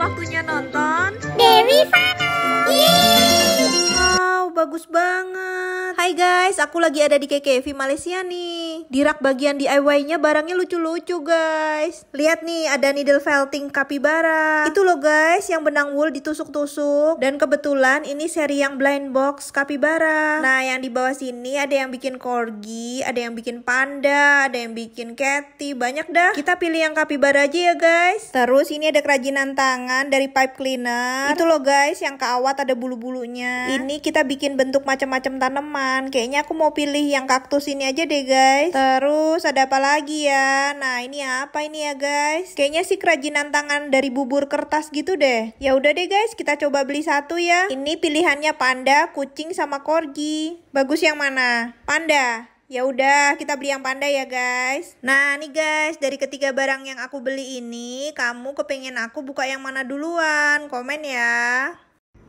waktunya nonton Dewi Fana. Yeay! Wow, bagus banget. Hai guys, aku lagi ada di KKV Malaysia nih. Di rak bagian DIY-nya barangnya lucu-lucu guys. Lihat nih, ada needle felting capybara. Itu loh guys, yang benang wool ditusuk-tusuk. Dan kebetulan ini seri yang blind box capybara. Nah, yang di bawah sini ada yang bikin corgi, ada yang bikin panda, ada yang bikin catty, banyak dah. Kita pilih yang capybara aja ya guys. Terus ini ada kerajinan tangan dari pipe cleaner. Itu loh guys, yang keawat ada bulu-bulunya. Ini kita bikin bentuk macam-macam tanaman Kayaknya aku mau pilih yang kaktus ini aja deh guys. Terus ada apa lagi ya? Nah ini apa ini ya guys? Kayaknya sih kerajinan tangan dari bubur kertas gitu deh. Ya udah deh guys, kita coba beli satu ya. Ini pilihannya panda, kucing sama corgi. Bagus yang mana? Panda. Ya udah, kita beli yang panda ya guys. Nah nih guys, dari ketiga barang yang aku beli ini, kamu kepengen aku buka yang mana duluan? Komen ya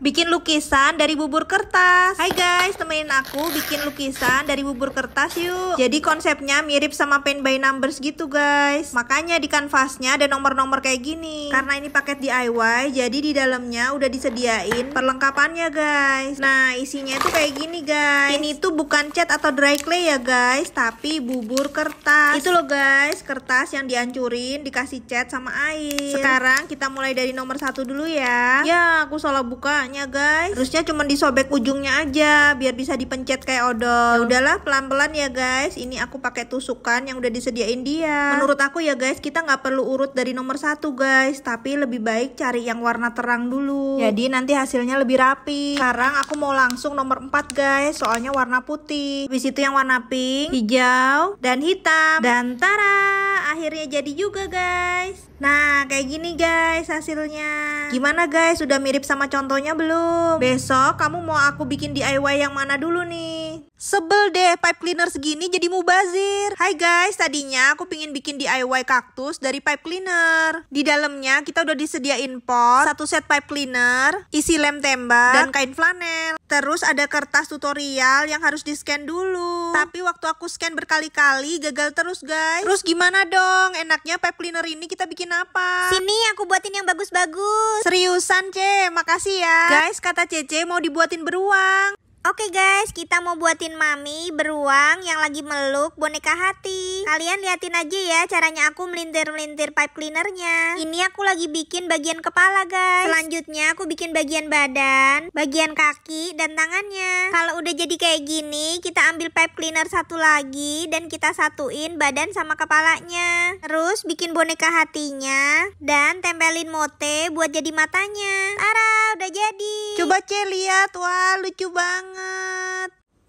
bikin lukisan dari bubur kertas. Hai guys, temenin aku bikin lukisan dari bubur kertas yuk. Jadi konsepnya mirip sama paint by numbers gitu guys. Makanya di kanvasnya ada nomor-nomor kayak gini. Karena ini paket DIY, jadi di dalamnya udah disediain perlengkapannya guys. Nah, isinya itu kayak gini guys. Ini tuh bukan cat atau dry clay ya guys, tapi bubur kertas. Itu loh guys, kertas yang dihancurin dikasih cat sama air. Sekarang kita mulai dari nomor satu dulu ya. Ya, aku salah buka kepalanya guys harusnya cuma disobek ujungnya aja biar bisa dipencet kayak odol ya udahlah pelan-pelan ya guys ini aku pakai tusukan yang udah disediain dia menurut aku ya guys kita nggak perlu urut dari nomor satu guys tapi lebih baik cari yang warna terang dulu jadi nanti hasilnya lebih rapi sekarang aku mau langsung nomor 4 guys soalnya warna putih habis itu yang warna pink hijau dan hitam dan tarang akhirnya jadi juga guys Nah kayak gini guys hasilnya Gimana guys sudah mirip sama contohnya belum? Besok kamu mau aku bikin DIY yang mana dulu nih? Sebel deh pipe cleaner segini jadi mubazir. Hai guys, tadinya aku pingin bikin DIY kaktus dari pipe cleaner. Di dalamnya kita udah disediain pot, satu set pipe cleaner, isi lem tembak, dan kain flanel. Terus ada kertas tutorial yang harus di-scan dulu. Tapi waktu aku scan berkali-kali gagal terus guys. Terus gimana dong? Enaknya pipe cleaner ini kita bikin apa? Sini aku buatin yang bagus-bagus. Seriusan, Ce. Makasih ya. Guys, kata Cece mau dibuatin beruang. Oke guys, kita mau buatin mami beruang yang lagi meluk boneka hati. Kalian liatin aja ya caranya aku melintir-melintir pipe cleanernya. Ini aku lagi bikin bagian kepala guys. Selanjutnya aku bikin bagian badan, bagian kaki, dan tangannya. Kalau udah jadi kayak gini, kita ambil pipe cleaner satu lagi dan kita satuin badan sama kepalanya. Terus bikin boneka hatinya dan tempelin mote buat jadi matanya. ara udah jadi. Coba c lihat, wah lucu banget.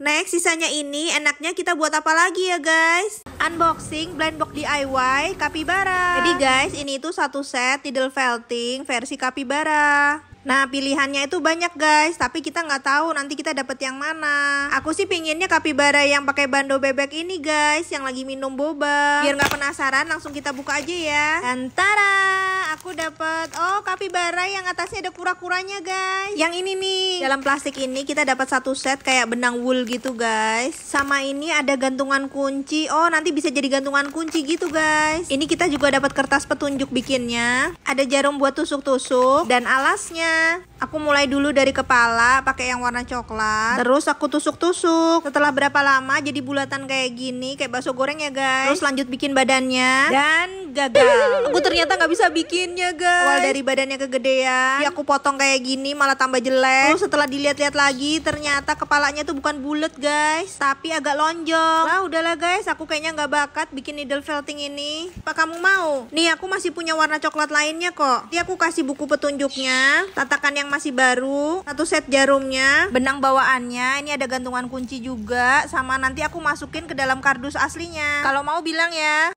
Next, sisanya ini enaknya kita buat apa lagi ya guys? Unboxing blind box DIY Kapibara. Jadi guys, ini itu satu set Tidal felting versi Kapibara. Nah pilihannya itu banyak guys, tapi kita nggak tahu nanti kita dapat yang mana. Aku sih pinginnya kapibara yang pakai bando bebek ini guys, yang lagi minum boba. Biar nggak penasaran, langsung kita buka aja ya. Antara aku dapat oh kapibara yang atasnya ada kura-kuranya guys yang ini nih dalam plastik ini kita dapat satu set kayak benang wool gitu guys sama ini ada gantungan kunci oh nanti bisa jadi gantungan kunci gitu guys ini kita juga dapat kertas petunjuk bikinnya ada jarum buat tusuk-tusuk dan alasnya aku mulai dulu dari kepala pakai yang warna coklat terus aku tusuk-tusuk setelah berapa lama jadi bulatan kayak gini kayak bakso goreng ya guys terus lanjut bikin badannya dan gagal. Aku ternyata nggak bisa bikinnya guys. Awal dari badannya kegedean, ya aku potong kayak gini malah tambah jelek. Terus setelah dilihat-lihat lagi, ternyata kepalanya tuh bukan bulat guys, tapi agak lonjong. Nah udahlah guys, aku kayaknya nggak bakat bikin needle felting ini. Apa kamu mau? Nih aku masih punya warna coklat lainnya kok. Nih aku kasih buku petunjuknya, tatakan yang masih baru, satu set jarumnya, benang bawaannya. Ini ada gantungan kunci juga, sama nanti aku masukin ke dalam kardus aslinya. Kalau mau bilang ya.